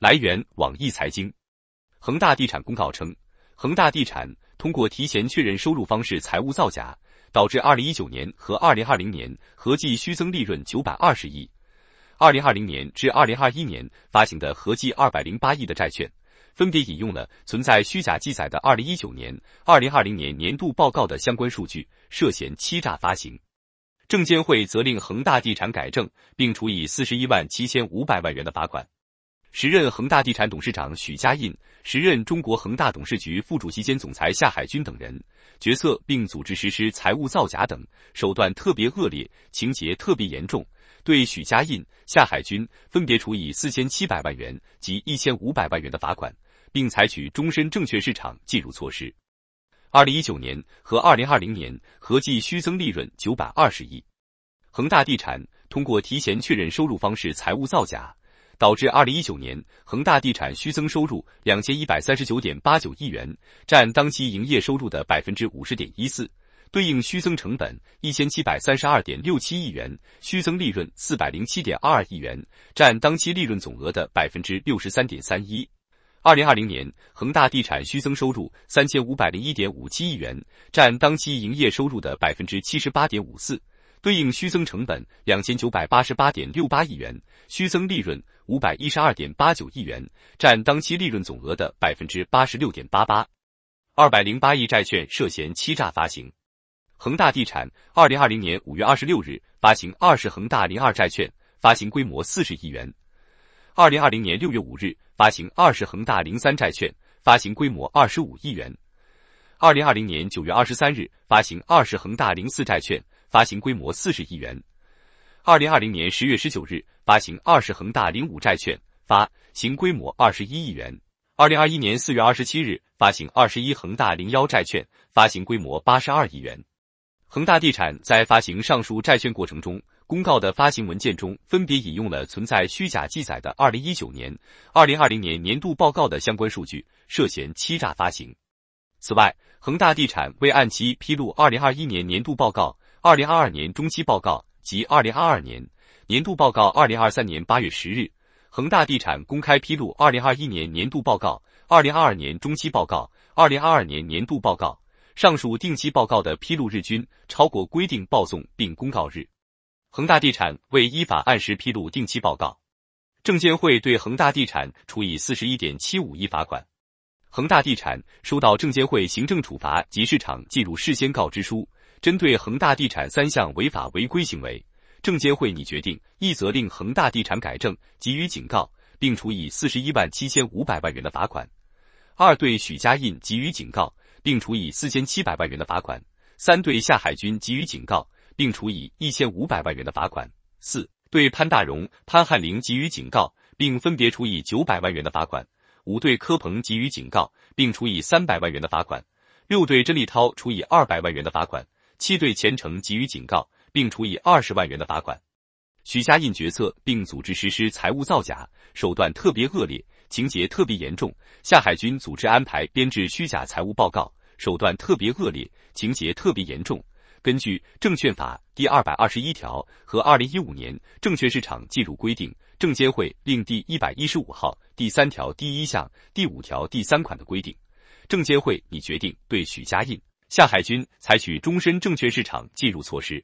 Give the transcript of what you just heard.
来源：网易财经。恒大地产公告称，恒大地产通过提前确认收入方式财务造假，导致二零一九年和二零二零年合计虚增利润九百二十亿。二零二零年至二零二一年发行的合计二百零八亿的债券，分别引用了存在虚假记载的二零一九年、二零二零年年度报告的相关数据，涉嫌欺诈发行。证监会责令恒大地产改正，并处以四十一万七千五百万元的罚款。时任恒大地产董事长许家印，时任中国恒大董事局副主席兼总裁夏海军等人，决策并组织实施财务造假等手段，特别恶劣，情节特别严重。对许家印、夏海军分别处以四千七百万元及一千五百万元的罚款，并采取终身证券市场进入措施。二零一九年和二零二零年合计虚增利润九百二十亿。恒大地产通过提前确认收入方式财务造假。导致二零一九年恒大地产虚增收入两千一百三十九点八九亿元，占当期营业收入的百分之五十点一四，对应虚增成本一千七百三十二点六七亿元，虚增利润四百零七点二二亿元，占当期利润总额的百分之六十三点三一。二零二零年恒大地产虚增收入三千五百零一点五七亿元，占当期营业收入的百分之七十八点五四。对应虚增成本两千九百八十八点六八亿元，虚增利润五百一十二点八九亿元，占当期利润总额的百分之八十六点八八。二百零八亿债券涉嫌欺诈发行。恒大地产二零二零年五月二十六日发行二十恒大零二债券，发行规模四十亿元；二零二零年六月五日发行二十恒大零三债券，发行规模二十五亿元；二零二零年九月二十三日发行二十恒大零四债券。发行规模四十亿元。二零二零年十月十九日发行二十恒大零五债券，发行规模二十一亿元。二零二一年四月二十七日发行二十一恒大零幺债券，发行规模八十二亿元。恒大地产在发行上述债券过程中，公告的发行文件中分别引用了存在虚假记载的二零一九年、二零二零年年度报告的相关数据，涉嫌欺诈发行。此外，恒大地产未按期披露二零二一年年度报告。二零二二年中期报告及二零二二年年度报告，二零二三年八月十日，恒大地产公开披露二零二一年年度报告、二零二二年中期报告、二零二二年年度报告。上述定期报告的披露日均超过规定报送并公告日，恒大地产未依法按时披露定期报告。证监会对恒大地产处以四十一点七五亿罚款，恒大地产收到证监会行政处罚及市场进入事先告知书。针对恒大地产三项违法违规行为，证监会拟决定：一、责令恒大地产改正，给予警告，并处以四十一万七千五百万元的罚款；二、对许家印给予警告，并处以四千七百万元的罚款；三、对夏海军给予警告，并处以一千五百万元的罚款；四、对潘大荣、潘汉林给予警告，并分别处以九百万元的罚款；五、对柯鹏给予警告，并处以三百万元的罚款；六、对甄立涛处以二百万元的罚款。七对前程给予警告，并处以二十万元的罚款。许家印决策并组织实施财务造假，手段特别恶劣，情节特别严重。夏海军组织安排编制虚假财务报告，手段特别恶劣，情节特别严重。根据《证券法》第二百二十一条和二零一五年《证券市场进入规定》证监会令第一百一十五号第三条第一项、第五条第三款的规定，证监会拟决定对许家印。夏海军采取终身证券市场介入措施。